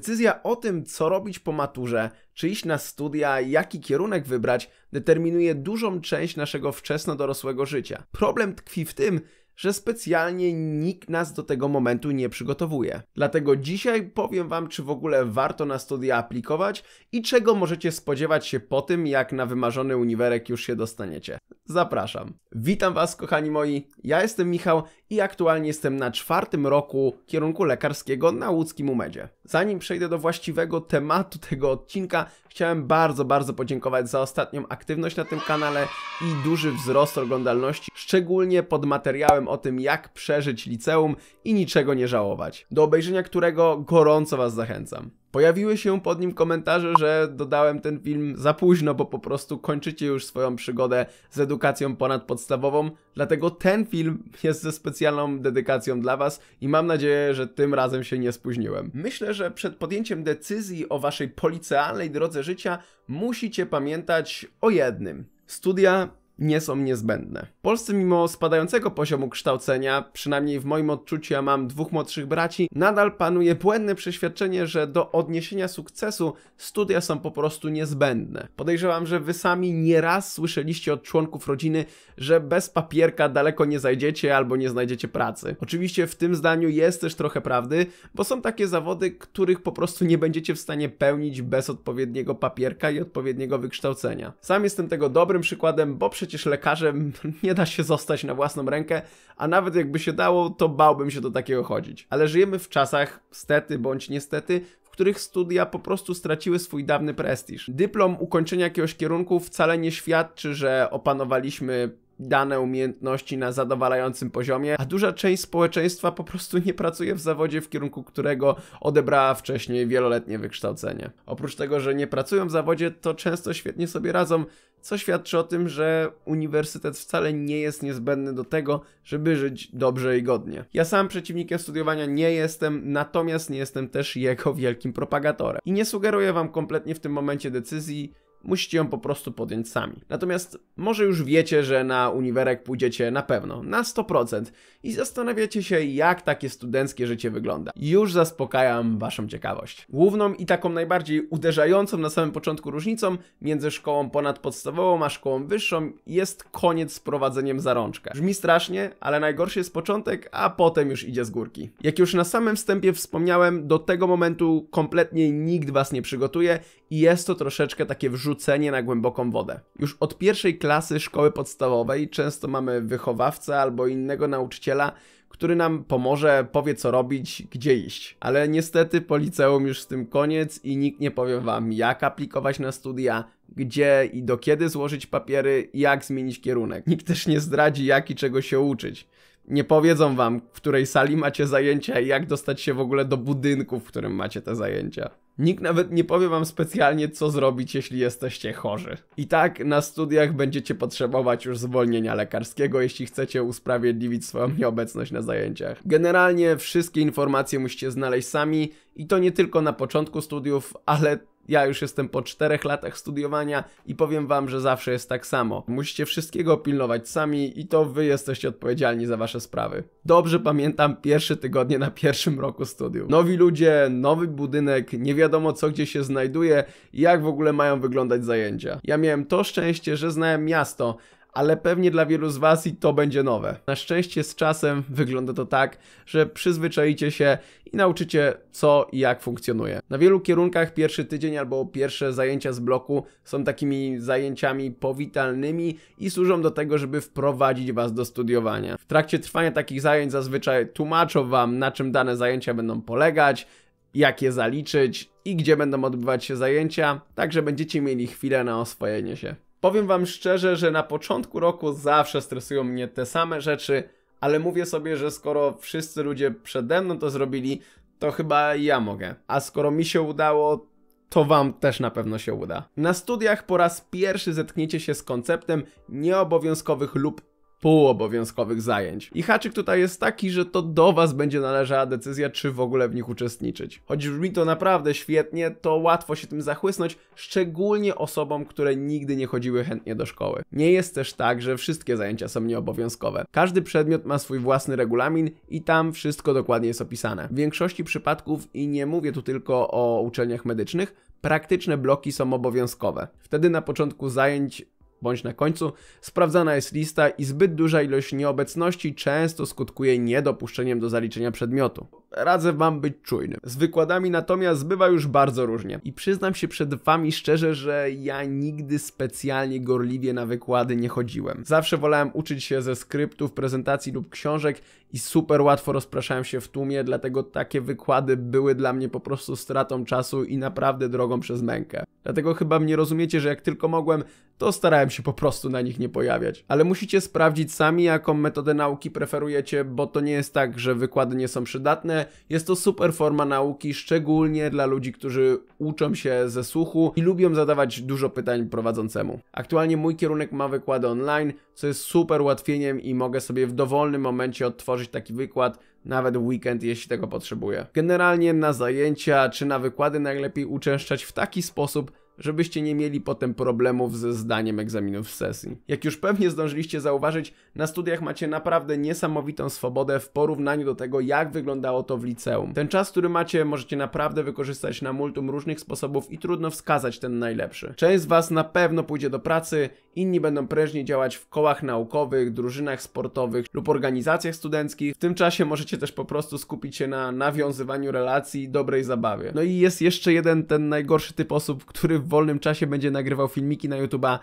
Decyzja o tym, co robić po maturze, czy iść na studia, jaki kierunek wybrać, determinuje dużą część naszego wczesno dorosłego życia. Problem tkwi w tym, że specjalnie nikt nas do tego momentu nie przygotowuje. Dlatego dzisiaj powiem Wam, czy w ogóle warto na studia aplikować i czego możecie spodziewać się po tym, jak na wymarzony uniwerek już się dostaniecie. Zapraszam. Witam Was, kochani moi. Ja jestem Michał i aktualnie jestem na czwartym roku kierunku lekarskiego na łódzkim umedzie. Zanim przejdę do właściwego tematu tego odcinka, chciałem bardzo, bardzo podziękować za ostatnią aktywność na tym kanale i duży wzrost oglądalności, szczególnie pod materiałem o tym, jak przeżyć liceum i niczego nie żałować, do obejrzenia którego gorąco Was zachęcam. Pojawiły się pod nim komentarze, że dodałem ten film za późno, bo po prostu kończycie już swoją przygodę z edukacją ponadpodstawową, dlatego ten film jest ze specjalną dedykacją dla Was i mam nadzieję, że tym razem się nie spóźniłem. Myślę, że przed podjęciem decyzji o Waszej policealnej drodze życia musicie pamiętać o jednym. Studia nie są niezbędne. W Polsce mimo spadającego poziomu kształcenia, przynajmniej w moim odczuciu ja mam dwóch młodszych braci, nadal panuje błędne przeświadczenie, że do odniesienia sukcesu studia są po prostu niezbędne. Podejrzewam, że wy sami nieraz słyszeliście od członków rodziny, że bez papierka daleko nie zajdziecie albo nie znajdziecie pracy. Oczywiście w tym zdaniu jest też trochę prawdy, bo są takie zawody, których po prostu nie będziecie w stanie pełnić bez odpowiedniego papierka i odpowiedniego wykształcenia. Sam jestem tego dobrym przykładem, bo przecież przecież lekarzem nie da się zostać na własną rękę, a nawet jakby się dało, to bałbym się do takiego chodzić. Ale żyjemy w czasach, stety bądź niestety, w których studia po prostu straciły swój dawny prestiż. Dyplom ukończenia jakiegoś kierunku wcale nie świadczy, że opanowaliśmy dane umiejętności na zadowalającym poziomie, a duża część społeczeństwa po prostu nie pracuje w zawodzie, w kierunku którego odebrała wcześniej wieloletnie wykształcenie. Oprócz tego, że nie pracują w zawodzie, to często świetnie sobie radzą, co świadczy o tym, że uniwersytet wcale nie jest niezbędny do tego, żeby żyć dobrze i godnie. Ja sam przeciwnikiem studiowania nie jestem, natomiast nie jestem też jego wielkim propagatorem. I nie sugeruję wam kompletnie w tym momencie decyzji, musicie ją po prostu podjąć sami. Natomiast może już wiecie, że na uniwerek pójdziecie na pewno, na 100% i zastanawiacie się, jak takie studenckie życie wygląda. Już zaspokajam waszą ciekawość. Główną i taką najbardziej uderzającą na samym początku różnicą między szkołą ponadpodstawową a szkołą wyższą jest koniec z prowadzeniem za rączkę. Brzmi strasznie, ale najgorszy jest początek, a potem już idzie z górki. Jak już na samym wstępie wspomniałem, do tego momentu kompletnie nikt was nie przygotuje i jest to troszeczkę takie wrzucenie na głęboką wodę. Już od pierwszej klasy szkoły podstawowej często mamy wychowawcę albo innego nauczyciela, który nam pomoże, powie co robić, gdzie iść. Ale niestety po liceum już z tym koniec i nikt nie powie wam jak aplikować na studia, gdzie i do kiedy złożyć papiery, jak zmienić kierunek. Nikt też nie zdradzi jak i czego się uczyć. Nie powiedzą wam, w której sali macie zajęcia i jak dostać się w ogóle do budynku, w którym macie te zajęcia. Nikt nawet nie powie wam specjalnie, co zrobić, jeśli jesteście chorzy. I tak na studiach będziecie potrzebować już zwolnienia lekarskiego, jeśli chcecie usprawiedliwić swoją nieobecność na zajęciach. Generalnie wszystkie informacje musicie znaleźć sami i to nie tylko na początku studiów, ale ja już jestem po czterech latach studiowania i powiem wam, że zawsze jest tak samo. Musicie wszystkiego pilnować sami i to wy jesteście odpowiedzialni za wasze sprawy. Dobrze pamiętam pierwsze tygodnie na pierwszym roku studiów. Nowi ludzie, nowy budynek, nie wiadomo co gdzie się znajduje i jak w ogóle mają wyglądać zajęcia. Ja miałem to szczęście, że znałem miasto, ale pewnie dla wielu z Was i to będzie nowe. Na szczęście z czasem wygląda to tak, że przyzwyczajicie się i nauczycie co i jak funkcjonuje. Na wielu kierunkach pierwszy tydzień albo pierwsze zajęcia z bloku są takimi zajęciami powitalnymi i służą do tego, żeby wprowadzić Was do studiowania. W trakcie trwania takich zajęć zazwyczaj tłumaczą Wam, na czym dane zajęcia będą polegać, jak je zaliczyć i gdzie będą odbywać się zajęcia, tak że będziecie mieli chwilę na oswojenie się. Powiem wam szczerze, że na początku roku zawsze stresują mnie te same rzeczy, ale mówię sobie, że skoro wszyscy ludzie przede mną to zrobili, to chyba ja mogę. A skoro mi się udało, to wam też na pewno się uda. Na studiach po raz pierwszy zetkniecie się z konceptem nieobowiązkowych lub półobowiązkowych zajęć. I haczyk tutaj jest taki, że to do was będzie należała decyzja, czy w ogóle w nich uczestniczyć. Choć brzmi to naprawdę świetnie, to łatwo się tym zachłysnąć, szczególnie osobom, które nigdy nie chodziły chętnie do szkoły. Nie jest też tak, że wszystkie zajęcia są nieobowiązkowe. Każdy przedmiot ma swój własny regulamin i tam wszystko dokładnie jest opisane. W większości przypadków, i nie mówię tu tylko o uczelniach medycznych, praktyczne bloki są obowiązkowe. Wtedy na początku zajęć bądź na końcu, sprawdzana jest lista i zbyt duża ilość nieobecności często skutkuje niedopuszczeniem do zaliczenia przedmiotu radzę wam być czujnym. Z wykładami natomiast bywa już bardzo różnie. I przyznam się przed wami szczerze, że ja nigdy specjalnie gorliwie na wykłady nie chodziłem. Zawsze wolałem uczyć się ze skryptów, prezentacji lub książek i super łatwo rozpraszałem się w tłumie, dlatego takie wykłady były dla mnie po prostu stratą czasu i naprawdę drogą przez mękę. Dlatego chyba mnie rozumiecie, że jak tylko mogłem, to starałem się po prostu na nich nie pojawiać. Ale musicie sprawdzić sami, jaką metodę nauki preferujecie, bo to nie jest tak, że wykłady nie są przydatne, jest to super forma nauki, szczególnie dla ludzi, którzy uczą się ze słuchu i lubią zadawać dużo pytań prowadzącemu. Aktualnie mój kierunek ma wykłady online, co jest super ułatwieniem i mogę sobie w dowolnym momencie odtworzyć taki wykład, nawet weekend, jeśli tego potrzebuję. Generalnie na zajęcia czy na wykłady najlepiej uczęszczać w taki sposób, żebyście nie mieli potem problemów ze zdaniem egzaminów w sesji. Jak już pewnie zdążyliście zauważyć, na studiach macie naprawdę niesamowitą swobodę w porównaniu do tego, jak wyglądało to w liceum. Ten czas, który macie, możecie naprawdę wykorzystać na multum różnych sposobów i trudno wskazać ten najlepszy. Część z Was na pewno pójdzie do pracy, inni będą prężnie działać w kołach naukowych, drużynach sportowych lub organizacjach studenckich. W tym czasie możecie też po prostu skupić się na nawiązywaniu relacji i dobrej zabawie. No i jest jeszcze jeden, ten najgorszy typ osób, który w wolnym czasie będzie nagrywał filmiki na YouTube'a.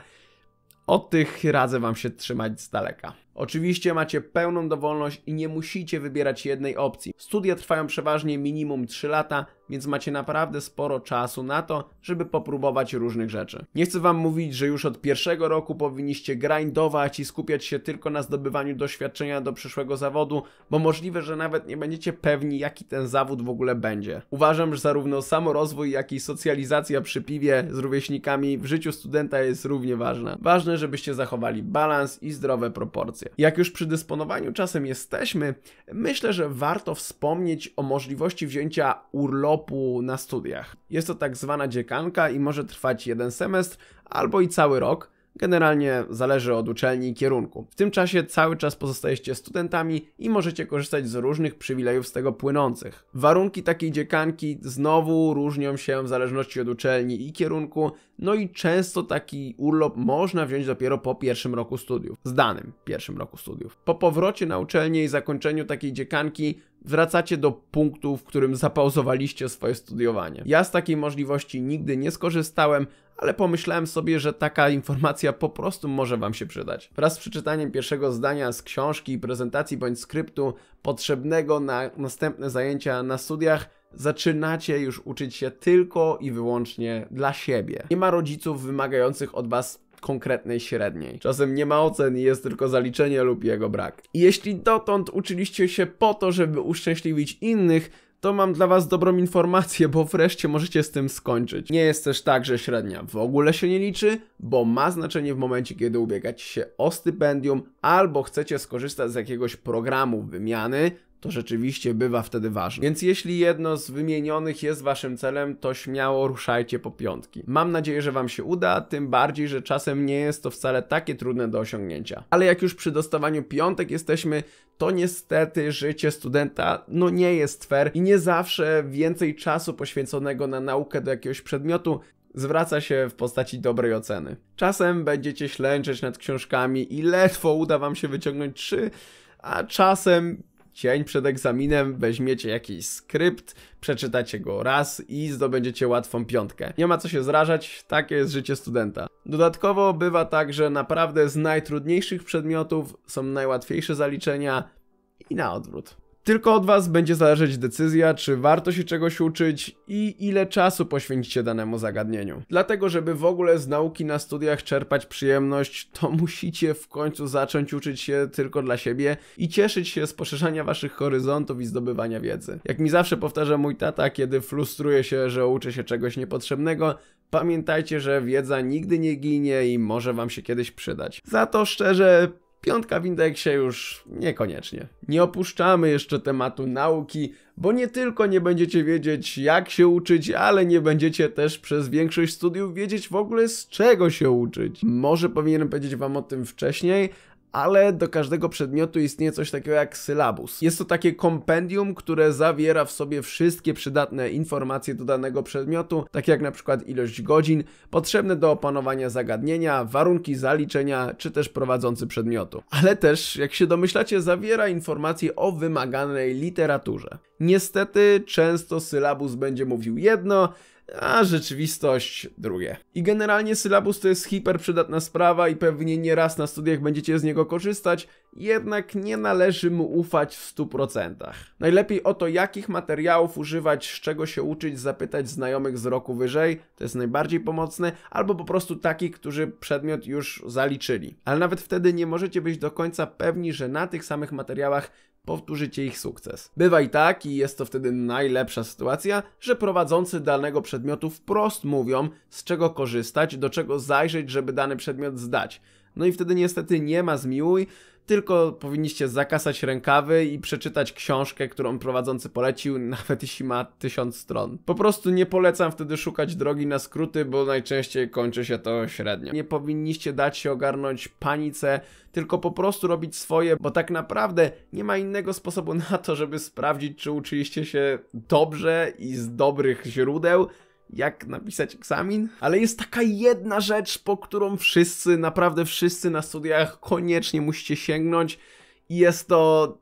o tych radzę Wam się trzymać z daleka. Oczywiście macie pełną dowolność i nie musicie wybierać jednej opcji. Studia trwają przeważnie minimum 3 lata, więc macie naprawdę sporo czasu na to, żeby popróbować różnych rzeczy. Nie chcę wam mówić, że już od pierwszego roku powinniście grindować i skupiać się tylko na zdobywaniu doświadczenia do przyszłego zawodu, bo możliwe, że nawet nie będziecie pewni, jaki ten zawód w ogóle będzie. Uważam, że zarówno samorozwój, jak i socjalizacja przy piwie z rówieśnikami w życiu studenta jest równie ważna. Ważne, żebyście zachowali balans i zdrowe proporcje. Jak już przy dysponowaniu czasem jesteśmy, myślę, że warto wspomnieć o możliwości wzięcia urlopu na studiach. Jest to tak zwana dziekanka i może trwać jeden semestr albo i cały rok. Generalnie zależy od uczelni i kierunku. W tym czasie cały czas pozostajecie studentami i możecie korzystać z różnych przywilejów z tego płynących. Warunki takiej dziekanki znowu różnią się w zależności od uczelni i kierunku, no i często taki urlop można wziąć dopiero po pierwszym roku studiów, zdanym pierwszym roku studiów. Po powrocie na uczelnię i zakończeniu takiej dziekanki wracacie do punktu, w którym zapauzowaliście swoje studiowanie. Ja z takiej możliwości nigdy nie skorzystałem, ale pomyślałem sobie, że taka informacja po prostu może Wam się przydać. Wraz z przeczytaniem pierwszego zdania z książki, prezentacji bądź skryptu potrzebnego na następne zajęcia na studiach, zaczynacie już uczyć się tylko i wyłącznie dla siebie. Nie ma rodziców wymagających od was konkretnej średniej. Czasem nie ma ocen i jest tylko zaliczenie lub jego brak. I jeśli dotąd uczyliście się po to, żeby uszczęśliwić innych, to mam dla was dobrą informację, bo wreszcie możecie z tym skończyć. Nie jest też tak, że średnia w ogóle się nie liczy, bo ma znaczenie w momencie, kiedy ubiegacie się o stypendium albo chcecie skorzystać z jakiegoś programu wymiany, to rzeczywiście bywa wtedy ważne. Więc jeśli jedno z wymienionych jest waszym celem, to śmiało ruszajcie po piątki. Mam nadzieję, że wam się uda, tym bardziej, że czasem nie jest to wcale takie trudne do osiągnięcia. Ale jak już przy dostawaniu piątek jesteśmy, to niestety życie studenta no nie jest fair i nie zawsze więcej czasu poświęconego na naukę do jakiegoś przedmiotu zwraca się w postaci dobrej oceny. Czasem będziecie ślęczeć nad książkami i ledwo uda wam się wyciągnąć trzy, a czasem dzień przed egzaminem weźmiecie jakiś skrypt, przeczytacie go raz i zdobędziecie łatwą piątkę. Nie ma co się zrażać, takie jest życie studenta. Dodatkowo bywa tak, że naprawdę z najtrudniejszych przedmiotów są najłatwiejsze zaliczenia i na odwrót. Tylko od Was będzie zależeć decyzja, czy warto się czegoś uczyć i ile czasu poświęcicie danemu zagadnieniu. Dlatego, żeby w ogóle z nauki na studiach czerpać przyjemność, to musicie w końcu zacząć uczyć się tylko dla siebie i cieszyć się z poszerzania Waszych horyzontów i zdobywania wiedzy. Jak mi zawsze powtarza mój tata, kiedy frustruje się, że uczy się czegoś niepotrzebnego, pamiętajcie, że wiedza nigdy nie ginie i może Wam się kiedyś przydać. Za to szczerze, Piątka w indeksie już niekoniecznie. Nie opuszczamy jeszcze tematu nauki, bo nie tylko nie będziecie wiedzieć jak się uczyć, ale nie będziecie też przez większość studiów wiedzieć w ogóle z czego się uczyć. Może powinienem powiedzieć wam o tym wcześniej, ale do każdego przedmiotu istnieje coś takiego jak sylabus. Jest to takie kompendium, które zawiera w sobie wszystkie przydatne informacje do danego przedmiotu, takie jak na przykład ilość godzin potrzebne do opanowania zagadnienia, warunki zaliczenia czy też prowadzący przedmiotu. Ale też, jak się domyślacie, zawiera informacje o wymaganej literaturze. Niestety, często sylabus będzie mówił jedno, a rzeczywistość drugie. I generalnie sylabus to jest hiperprzydatna sprawa i pewnie nie raz na studiach będziecie z niego korzystać, jednak nie należy mu ufać w 100%. Najlepiej o to, jakich materiałów używać, z czego się uczyć, zapytać znajomych z roku wyżej, to jest najbardziej pomocne, albo po prostu takich, którzy przedmiot już zaliczyli. Ale nawet wtedy nie możecie być do końca pewni, że na tych samych materiałach powtórzycie ich sukces. Bywa i tak, i jest to wtedy najlepsza sytuacja, że prowadzący danego przedmiotu wprost mówią, z czego korzystać, do czego zajrzeć, żeby dany przedmiot zdać. No i wtedy niestety nie ma zmiłuj, tylko powinniście zakasać rękawy i przeczytać książkę, którą prowadzący polecił, nawet jeśli ma tysiąc stron. Po prostu nie polecam wtedy szukać drogi na skróty, bo najczęściej kończy się to średnio. Nie powinniście dać się ogarnąć panice, tylko po prostu robić swoje, bo tak naprawdę nie ma innego sposobu na to, żeby sprawdzić, czy uczyliście się dobrze i z dobrych źródeł, jak napisać egzamin, ale jest taka jedna rzecz, po którą wszyscy, naprawdę wszyscy na studiach koniecznie musicie sięgnąć i jest to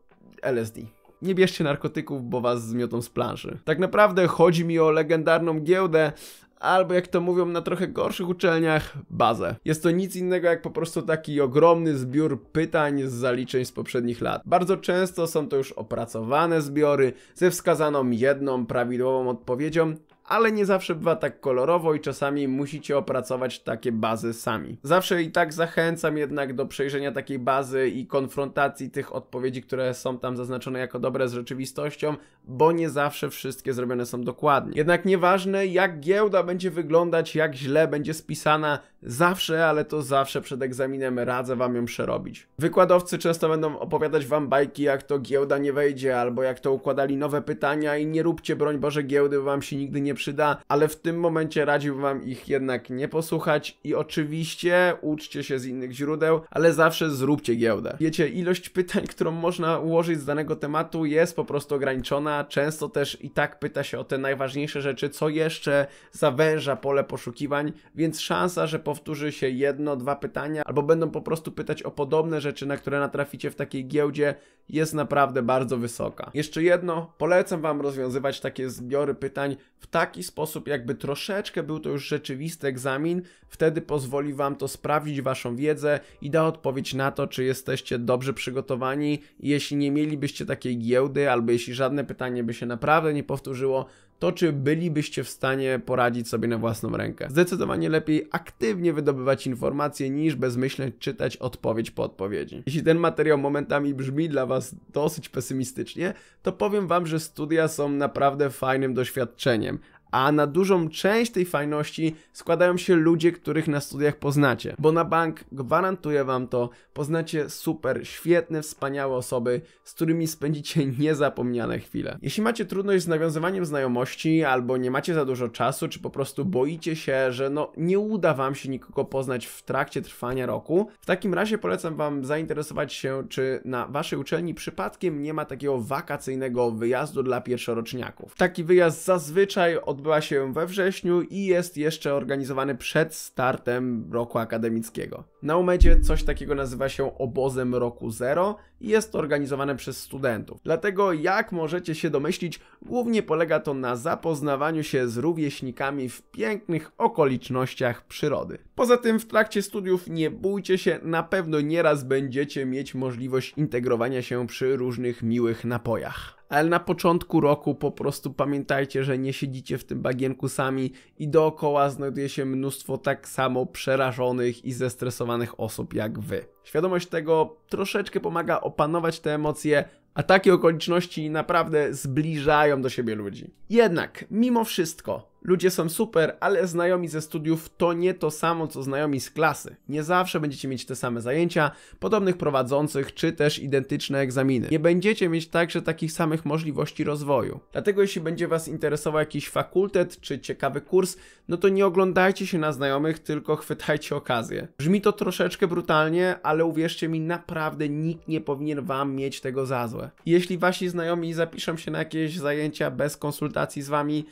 LSD. Nie bierzcie narkotyków, bo was zmiotą z planszy. Tak naprawdę chodzi mi o legendarną giełdę, albo jak to mówią na trochę gorszych uczelniach, bazę. Jest to nic innego jak po prostu taki ogromny zbiór pytań z zaliczeń z poprzednich lat. Bardzo często są to już opracowane zbiory ze wskazaną jedną prawidłową odpowiedzią, ale nie zawsze bywa tak kolorowo i czasami musicie opracować takie bazy sami. Zawsze i tak zachęcam jednak do przejrzenia takiej bazy i konfrontacji tych odpowiedzi, które są tam zaznaczone jako dobre z rzeczywistością, bo nie zawsze wszystkie zrobione są dokładnie. Jednak nieważne jak giełda będzie wyglądać, jak źle będzie spisana, zawsze, ale to zawsze przed egzaminem radzę wam ją przerobić. Wykładowcy często będą opowiadać wam bajki, jak to giełda nie wejdzie, albo jak to układali nowe pytania i nie róbcie broń Boże giełdy, bo wam się nigdy nie przyda, ale w tym momencie radziłbym wam ich jednak nie posłuchać i oczywiście uczcie się z innych źródeł, ale zawsze zróbcie giełdę. Wiecie, ilość pytań, którą można ułożyć z danego tematu jest po prostu ograniczona, często też i tak pyta się o te najważniejsze rzeczy, co jeszcze zawęża pole poszukiwań, więc szansa, że powtórzy się jedno, dwa pytania, albo będą po prostu pytać o podobne rzeczy, na które natraficie w takiej giełdzie, jest naprawdę bardzo wysoka. Jeszcze jedno, polecam Wam rozwiązywać takie zbiory pytań w taki sposób, jakby troszeczkę był to już rzeczywisty egzamin, wtedy pozwoli Wam to sprawdzić Waszą wiedzę i da odpowiedź na to, czy jesteście dobrze przygotowani. Jeśli nie mielibyście takiej giełdy, albo jeśli żadne pytania, pytanie by się naprawdę nie powtórzyło, to czy bylibyście w stanie poradzić sobie na własną rękę. Zdecydowanie lepiej aktywnie wydobywać informacje niż bezmyślnie czytać odpowiedź po odpowiedzi. Jeśli ten materiał momentami brzmi dla Was dosyć pesymistycznie, to powiem Wam, że studia są naprawdę fajnym doświadczeniem, a na dużą część tej fajności składają się ludzie, których na studiach poznacie. Bo na bank, gwarantuję wam to, poznacie super, świetne, wspaniałe osoby, z którymi spędzicie niezapomniane chwile. Jeśli macie trudność z nawiązywaniem znajomości, albo nie macie za dużo czasu, czy po prostu boicie się, że no nie uda wam się nikogo poznać w trakcie trwania roku, w takim razie polecam wam zainteresować się, czy na waszej uczelni przypadkiem nie ma takiego wakacyjnego wyjazdu dla pierwszoroczniaków. Taki wyjazd zazwyczaj od odbyła się we wrześniu i jest jeszcze organizowany przed startem roku akademickiego. Na Umedzie coś takiego nazywa się obozem roku zero i jest organizowane przez studentów. Dlatego jak możecie się domyślić, głównie polega to na zapoznawaniu się z rówieśnikami w pięknych okolicznościach przyrody. Poza tym w trakcie studiów nie bójcie się, na pewno nieraz będziecie mieć możliwość integrowania się przy różnych miłych napojach ale na początku roku po prostu pamiętajcie, że nie siedzicie w tym bagienku sami i dookoła znajduje się mnóstwo tak samo przerażonych i zestresowanych osób jak wy. Świadomość tego troszeczkę pomaga opanować te emocje, a takie okoliczności naprawdę zbliżają do siebie ludzi. Jednak, mimo wszystko, Ludzie są super, ale znajomi ze studiów to nie to samo co znajomi z klasy. Nie zawsze będziecie mieć te same zajęcia, podobnych prowadzących czy też identyczne egzaminy. Nie będziecie mieć także takich samych możliwości rozwoju. Dlatego jeśli będzie Was interesował jakiś fakultet czy ciekawy kurs, no to nie oglądajcie się na znajomych, tylko chwytajcie okazję. Brzmi to troszeczkę brutalnie, ale uwierzcie mi, naprawdę nikt nie powinien Wam mieć tego za złe. Jeśli Wasi znajomi zapiszą się na jakieś zajęcia bez konsultacji z Wami,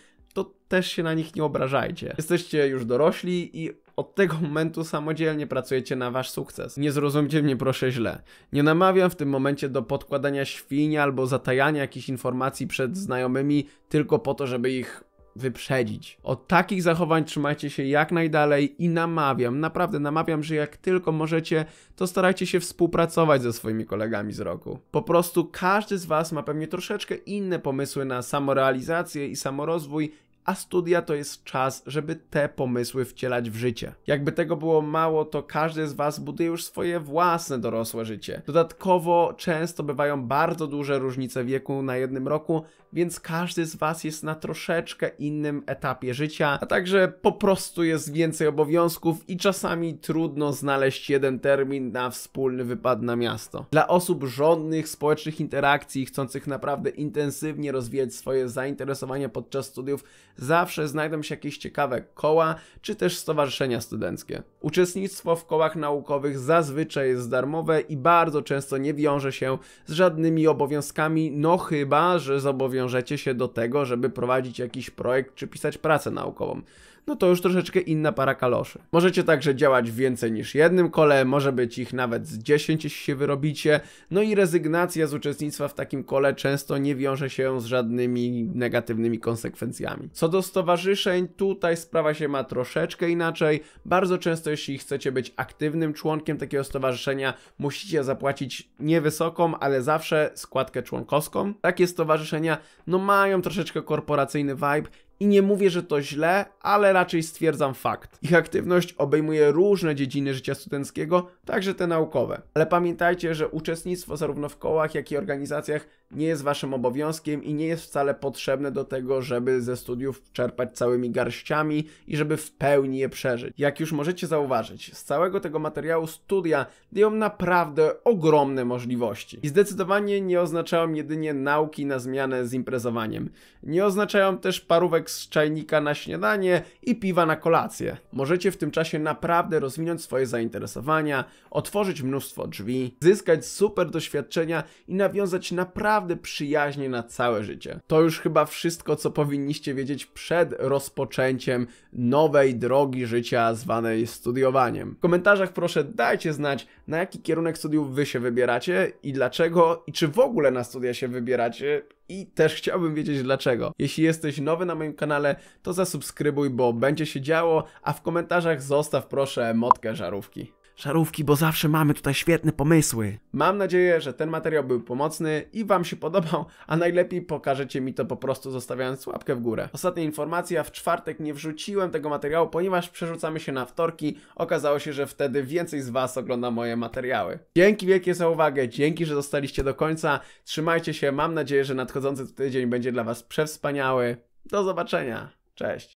też się na nich nie obrażajcie. Jesteście już dorośli i od tego momentu samodzielnie pracujecie na wasz sukces. Nie zrozumcie mnie proszę źle. Nie namawiam w tym momencie do podkładania świnia albo zatajania jakichś informacji przed znajomymi tylko po to, żeby ich wyprzedzić. Od takich zachowań trzymajcie się jak najdalej i namawiam, naprawdę namawiam, że jak tylko możecie, to starajcie się współpracować ze swoimi kolegami z roku. Po prostu każdy z Was ma pewnie troszeczkę inne pomysły na samorealizację i samorozwój a studia to jest czas, żeby te pomysły wcielać w życie. Jakby tego było mało, to każdy z Was buduje już swoje własne dorosłe życie. Dodatkowo często bywają bardzo duże różnice wieku na jednym roku, więc każdy z Was jest na troszeczkę innym etapie życia, a także po prostu jest więcej obowiązków i czasami trudno znaleźć jeden termin na wspólny wypad na miasto. Dla osób żądnych społecznych interakcji, chcących naprawdę intensywnie rozwijać swoje zainteresowania podczas studiów, zawsze znajdą się jakieś ciekawe koła czy też stowarzyszenia studenckie. Uczestnictwo w kołach naukowych zazwyczaj jest darmowe i bardzo często nie wiąże się z żadnymi obowiązkami, no chyba, że zobowiążecie się do tego, żeby prowadzić jakiś projekt czy pisać pracę naukową no to już troszeczkę inna para kaloszy. Możecie także działać więcej niż jednym kole, może być ich nawet z 10, jeśli się wyrobicie, no i rezygnacja z uczestnictwa w takim kole często nie wiąże się z żadnymi negatywnymi konsekwencjami. Co do stowarzyszeń, tutaj sprawa się ma troszeczkę inaczej. Bardzo często, jeśli chcecie być aktywnym członkiem takiego stowarzyszenia, musicie zapłacić niewysoką, ale zawsze składkę członkowską. Takie stowarzyszenia, no mają troszeczkę korporacyjny vibe, i nie mówię, że to źle, ale raczej stwierdzam fakt. Ich aktywność obejmuje różne dziedziny życia studenckiego, także te naukowe. Ale pamiętajcie, że uczestnictwo zarówno w kołach, jak i organizacjach nie jest waszym obowiązkiem i nie jest wcale potrzebne do tego, żeby ze studiów czerpać całymi garściami i żeby w pełni je przeżyć. Jak już możecie zauważyć, z całego tego materiału studia dają naprawdę ogromne możliwości. I zdecydowanie nie oznaczają jedynie nauki na zmianę z imprezowaniem. Nie oznaczają też parówek z czajnika na śniadanie i piwa na kolację. Możecie w tym czasie naprawdę rozwinąć swoje zainteresowania, otworzyć mnóstwo drzwi, zyskać super doświadczenia i nawiązać naprawdę naprawdę przyjaźnie na całe życie. To już chyba wszystko, co powinniście wiedzieć przed rozpoczęciem nowej drogi życia zwanej studiowaniem. W komentarzach proszę dajcie znać, na jaki kierunek studiów wy się wybieracie i dlaczego, i czy w ogóle na studia się wybieracie i też chciałbym wiedzieć dlaczego. Jeśli jesteś nowy na moim kanale, to zasubskrybuj, bo będzie się działo, a w komentarzach zostaw proszę motkę żarówki. Szarówki, bo zawsze mamy tutaj świetne pomysły. Mam nadzieję, że ten materiał był pomocny i Wam się podobał, a najlepiej pokażecie mi to po prostu zostawiając łapkę w górę. Ostatnia informacja, w czwartek nie wrzuciłem tego materiału, ponieważ przerzucamy się na wtorki. Okazało się, że wtedy więcej z Was ogląda moje materiały. Dzięki wielkie za uwagę, dzięki, że zostaliście do końca. Trzymajcie się, mam nadzieję, że nadchodzący tydzień będzie dla Was przewspaniały. Do zobaczenia, cześć!